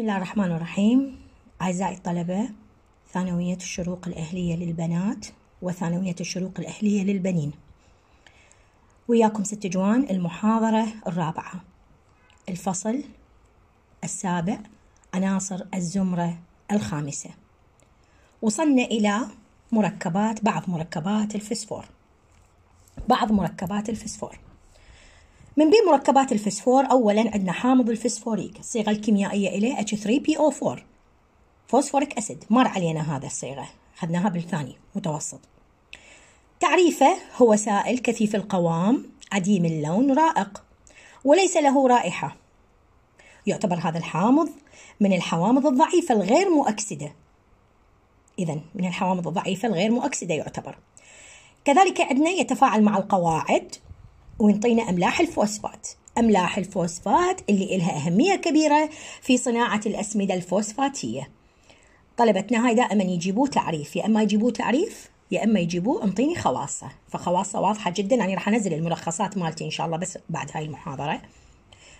بسم الله الرحمن الرحيم أعزائي الطلبة ثانوية الشروق الأهلية للبنات وثانوية الشروق الأهلية للبنين وياكم ست جوان المحاضرة الرابعة الفصل السابع عناصر الزمرة الخامسة وصلنا إلى مركبات بعض مركبات الفسفور بعض مركبات الفسفور من بين مركبات الفسفور أولا عندنا حامض الفسفوريك الصيغة الكيميائية إليه H3PO4 فوسفوريك أسيد مر علينا هذا الصيغة أخذناها بالثاني متوسط تعريفه هو سائل كثيف القوام عديم اللون رائق وليس له رائحة يعتبر هذا الحامض من الحوامض الضعيفة الغير مؤكسدة إذا من الحوامض الضعيفة الغير مؤكسدة يعتبر كذلك عندنا يتفاعل مع القواعد وينطينا أملاح الفوسفات أملاح الفوسفات اللي إلها أهمية كبيرة في صناعة الأسمدة الفوسفاتية طلبتنا هاي دائما يجيبوه تعريف يا إما يجيبوه تعريف يا اما يجيبوه انطيني خواصه فخواصه واضحه جدا يعني راح انزل الملخصات مالتي ان شاء الله بس بعد هاي المحاضره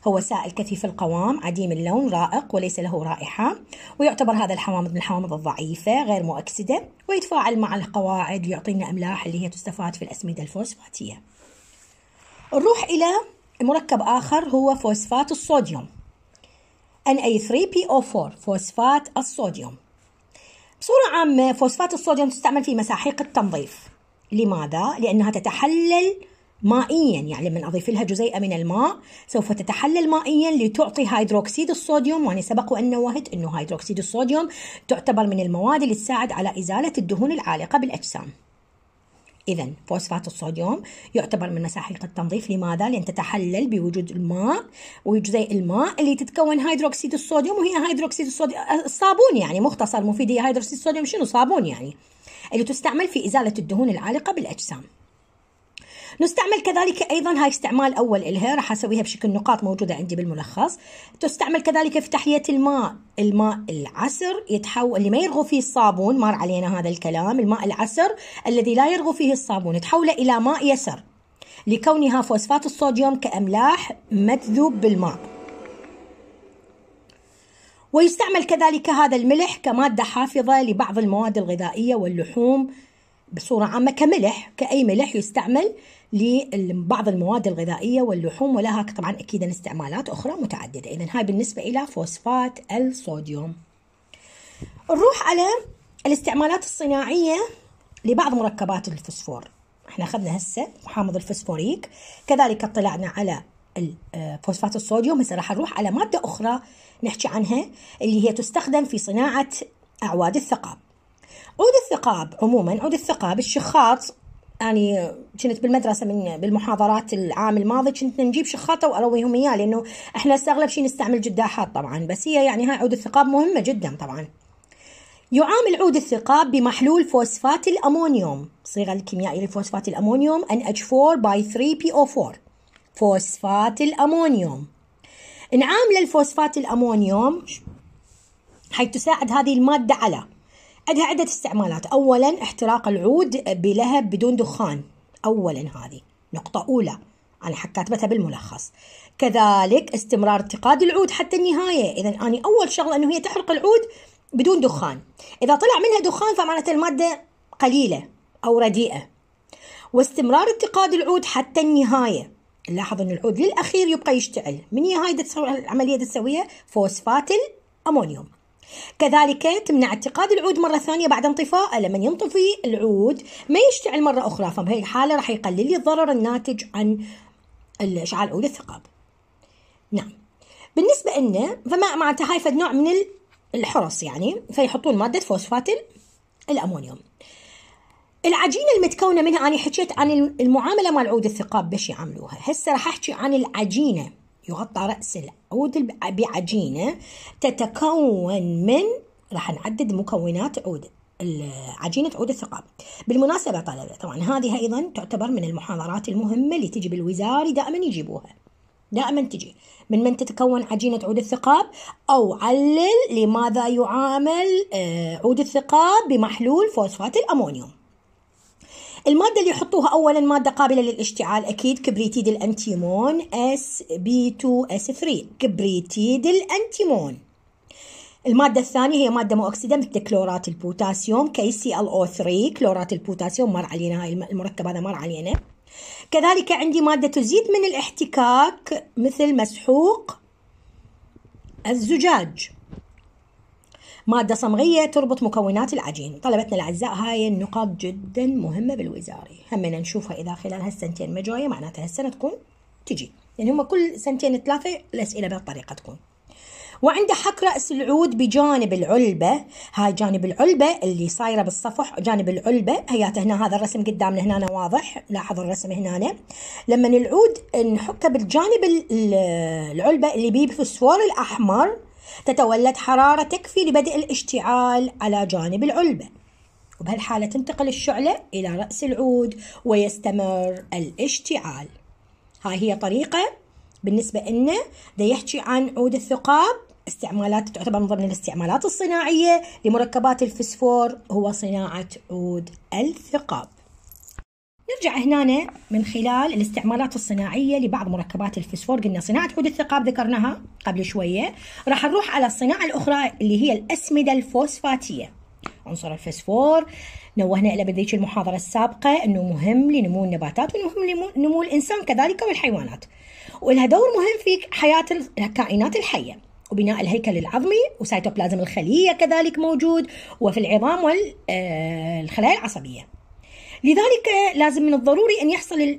هو سائل كثيف القوام عديم اللون رائق وليس له رائحة ويعتبر هذا الحوامض من الحوامض الضعيفة غير مؤكسدة ويتفاعل مع القواعد ويعطينا أملاح اللي هي تستفاد في الأسمدة الفوسفاتية نروح إلى مركب آخر هو فوسفات الصوديوم Na3PO4 فوسفات الصوديوم بصورة عامة فوسفات الصوديوم تستعمل في مساحيق التنظيف لماذا؟ لأنها تتحلل مائيا يعني من أضيف لها جزيئة من الماء سوف تتحلل مائيا لتعطي هيدروكسيد الصوديوم وأنا سبق وأن نوهت أنه هيدروكسيد الصوديوم تعتبر من المواد اللي تساعد على إزالة الدهون العالقة بالأجسام إذا فوسفات الصوديوم يعتبر من مساحيق التنظيف لماذا؟ لأن تتحلل بوجود الماء وجزيء الماء اللي تتكون هيدروكسيد الصوديوم وهي هيدروكسيد الصوديوم الصابون آه، يعني مختصر مفيد هي هيدروكسيد الصوديوم شنو صابون يعني اللي تستعمل في إزالة الدهون العالقة بالأجسام نستعمل كذلك أيضا هاي استعمال أول إلها راح أسويها بشكل نقاط موجودة عندي بالملخص تستعمل كذلك في تحلية الماء الماء العسر يتحول اللي ما يرغو فيه الصابون مر علينا هذا الكلام الماء العسر الذي لا يرغو فيه الصابون يتحول إلى ماء يسر لكونها فوسفات الصوديوم كأملاح مذوب بالماء ويستعمل كذلك هذا الملح كمادة حافظة لبعض المواد الغذائية واللحوم بصورة عامة كملح كأي ملح يستعمل لبعض المواد الغذائية واللحوم ولها طبعا أكيد استعمالات أخرى متعددة إذا هاي بالنسبة إلى فوسفات الصوديوم نروح على الاستعمالات الصناعية لبعض مركبات الفسفور احنا اخذنا هسه محامض الفسفوريك كذلك اطلعنا على آه، فوسفات الصوديوم هسه راح نروح على مادة أخرى نحكي عنها اللي هي تستخدم في صناعة أعواد الثقاب عود الثقاب عموما عود الثقاب الشخاط يعني كنت بالمدرسه من بالمحاضرات العام الماضي كنت نجيب شخاطه وارويهم اياه لانه احنا اغلب شيء نستعمل جداحات طبعا بس هي يعني هاي عود الثقاب مهمه جدا طبعا يعامل عود الثقاب بمحلول فوسفات الامونيوم صيغه الكيميائيه لفوسفات الامونيوم NH4 باي 3PO4 فوسفات الامونيوم نعامل الفوسفات الامونيوم حيث تساعد هذه الماده على عندها عدة استعمالات أولا احتراق العود بلهب بدون دخان أولا هذه نقطة أولى أنا حكاتبتها بالملخص كذلك استمرار اتقاد العود حتى النهاية إذا أنا أول شغلة أنه هي تحرق العود بدون دخان إذا طلع منها دخان فمعناته المادة قليلة أو رديئة واستمرار اتقاد العود حتى النهاية نلاحظ أن العود للأخير يبقى يشتعل من هي هاي العملية تسويها فوسفات الأمونيوم كذلك تمنع اعتقاد العود مرة ثانية بعد انطفائه لما ينطفي العود ما يشتعل مرة أخرى فبهي الحالة راح يقلل لي الضرر الناتج عن الإشعال عود الثقاب نعم بالنسبة لنا فما معناته هاي فد نوع من الحرص يعني فيحطون مادة فوسفات الأمونيوم العجينة المتكونة منها أنا حكيت عن المعاملة مال عود الثقاب باش يعملوها هسه راح أحكي عن العجينة يغطى رأس العود بعجينة تتكون من راح نعدد مكونات عود عجينة عود الثقاب بالمناسبة طلبة طبعا هذه أيضا تعتبر من المحاضرات المهمة اللي تجي بالوزاري دائما يجيبوها دائما تجي من من تتكون عجينة عود الثقاب أو علل لماذا يعامل آه، عود الثقاب بمحلول فوسفات الأمونيوم المادة اللي يحطوها أولا مادة قابلة للاشتعال أكيد كبريتيد الأنتيمون اس بي 2 اس 3 كبريتيد الأنتيمون المادة الثانية هي مادة مؤكسدة مثل كلورات البوتاسيوم KClO3 كلورات البوتاسيوم مر علينا هاي المركب هذا مر علينا كذلك عندي مادة تزيد من الاحتكاك مثل مسحوق الزجاج مادة صمغية تربط مكونات العجين طلبتنا الأعزاء هاي النقاط جدا مهمة بالوزاري همنا نشوفها إذا خلال هالسنتين ما معناتها هالسنة تكون تجي لأن يعني هم كل سنتين ثلاثة الأسئلة بهالطريقة تكون وعنده حك رأس العود بجانب العلبة هاي جانب العلبة اللي صايرة بالصفح جانب العلبة هي هنا هذا الرسم قدامنا هنا واضح لاحظ الرسم هنا لما العود نحكه بالجانب العلبة اللي بيه بفسفور الأحمر تتولد حرارة تكفي لبدء الاشتعال على جانب العلبة وبهالحالة تنتقل الشعلة إلى رأس العود ويستمر الاشتعال هاي هي طريقة بالنسبة لنا ده يحكي عن عود الثقاب استعمالات تعتبر من ضمن الاستعمالات الصناعية لمركبات الفسفور هو صناعة عود الثقاب نرجع هنا من خلال الاستعمالات الصناعية لبعض مركبات الفسفور قلنا صناعة عود الثقاب ذكرناها قبل شوية راح نروح على الصناعة الأخرى اللي هي الأسمدة الفوسفاتية عنصر الفسفور نوهنا إلى بذيك المحاضرة السابقة أنه مهم لنمو النباتات ومهم لنمو الإنسان كذلك والحيوانات ولها دور مهم في حياة الكائنات الحية وبناء الهيكل العظمي وسيتوبلازم الخلية كذلك موجود وفي العظام والخلايا آه، العصبية لذلك لازم من الضروري أن يحصل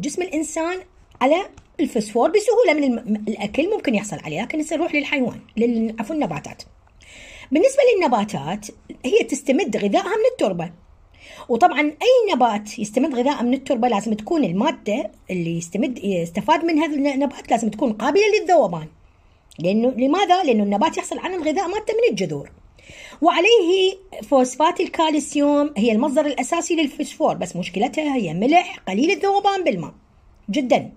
جسم الإنسان على الفسفور بسهولة من الأكل ممكن يحصل عليه لكن هسه نروح للحيوان عفوا النباتات بالنسبة للنباتات هي تستمد غذائها من التربة وطبعا اي نبات يستمد غذائه من التربه لازم تكون الماده اللي يستمد يستفاد منها النبات لازم تكون قابله للذوبان لانه لماذا؟ لانه النبات يحصل على الغذاء مالته من الجذور. وعليه فوسفات الكالسيوم هي المصدر الأساسي للفسفور بس مشكلتها هي ملح قليل الذوبان بالماء جدا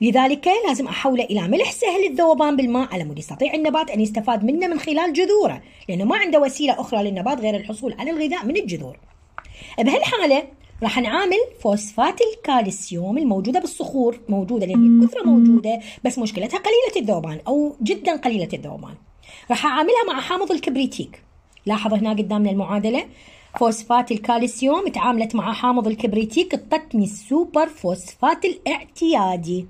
لذلك لازم أحوله إلى ملح سهل الذوبان بالماء على مود يستطيع النبات أن يستفاد منه من خلال جذوره لأنه ما عنده وسيلة أخرى للنبات غير الحصول على الغذاء من الجذور بهالحالة راح نعامل فوسفات الكالسيوم الموجودة بالصخور موجودة لأن الكثرة موجودة بس مشكلتها قليلة الذوبان أو جدا قليلة الذوبان راح اعاملها مع حامض الكبريتيك لاحظ هنا قدامنا المعادله فوسفات الكالسيوم تعاملت مع حامض الكبريتيك اعطتني السوبر فوسفات الاعتيادي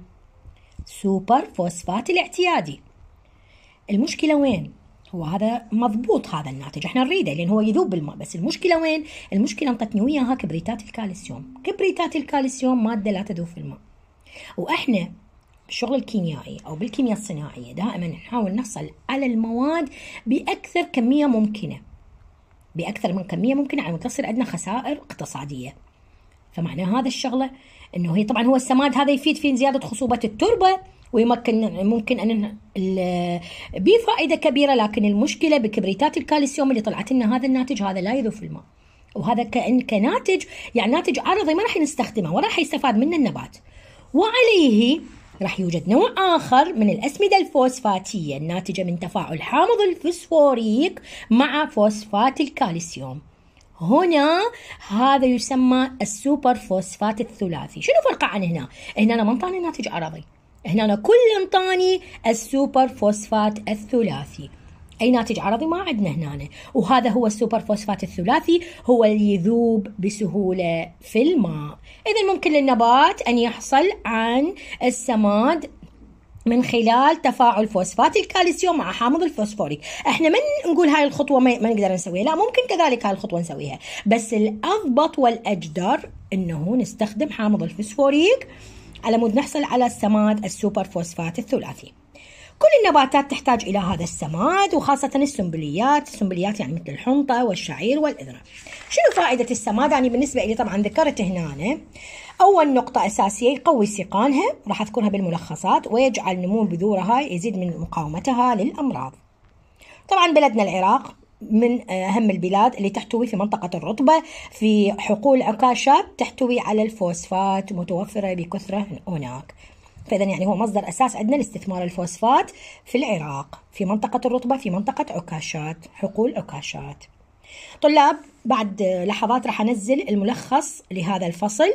سوبر فوسفات الاعتيادي المشكله وين هو هذا مضبوط هذا الناتج احنا نريده لان هو يذوب بالماء بس المشكله وين المشكله انطتني وياها كبريتات الكالسيوم كبريتات الكالسيوم ماده لا تذوب في الماء واحنا بالشغل الكيميائي أو بالكيمياء الصناعية دائما نحاول نحصل على المواد بأكثر كمية ممكنة بأكثر من كمية ممكنة على يعني مود تصير عندنا خسائر اقتصادية فمعنى هذا الشغلة أنه هي طبعا هو السماد هذا يفيد في زيادة خصوبة التربة ويمكن ممكن ان بفائده كبيره لكن المشكله بكبريتات الكالسيوم اللي طلعت لنا هذا الناتج هذا لا يذوب في الماء وهذا كان كناتج يعني ناتج عرضي ما راح نستخدمه ولا راح يستفاد منه النبات وعليه راح يوجد نوع آخر من الأسمدة الفوسفاتية الناتجة من تفاعل حامض الفوسفوريك مع فوسفات الكالسيوم هنا هذا يسمى السوبر فوسفات الثلاثي شنو فرقه عن هنا هنا أنا ما انطاني ناتج عرضي هنا أنا كل انطاني السوبر فوسفات الثلاثي أي ناتج عرضي ما عندنا هنا وهذا هو السوبر فوسفات الثلاثي هو اللي يذوب بسهولة في الماء إذا ممكن للنبات أن يحصل عن السماد من خلال تفاعل فوسفات الكالسيوم مع حامض الفوسفوريك احنا من نقول هاي الخطوه ما نقدر نسويها لا ممكن كذلك هاي الخطوه نسويها بس الاضبط والاجدر انه نستخدم حامض الفوسفوريك على مود نحصل على السماد السوبر فوسفات الثلاثي كل النباتات تحتاج إلى هذا السماد وخاصة السنبليات السنبليات يعني مثل الحنطة والشعير والإذرة شنو فائدة السماد يعني بالنسبة لي طبعا ذكرت هنا أنا. أول نقطة أساسية يقوي سيقانها راح أذكرها بالملخصات ويجعل نمو بذورها يزيد من مقاومتها للأمراض طبعا بلدنا العراق من أهم البلاد اللي تحتوي في منطقة الرطبة في حقول عكاشات تحتوي على الفوسفات متوفرة بكثرة هناك فاذا يعني هو مصدر اساس عندنا لاستثمار الفوسفات في العراق في منطقه الرطبه في منطقه عكاشات حقول عكاشات طلاب بعد لحظات راح انزل الملخص لهذا الفصل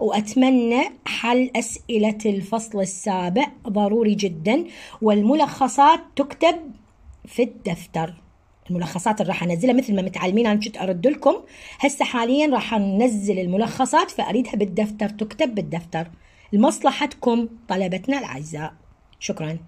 واتمنى حل اسئله الفصل السابع ضروري جدا والملخصات تكتب في الدفتر الملخصات اللي راح انزلها مثل ما متعلمين انا كنت ارد لكم هسه حاليا راح انزل الملخصات فاريدها بالدفتر تكتب بالدفتر لمصلحتكم طلبتنا الأعزاء شكراً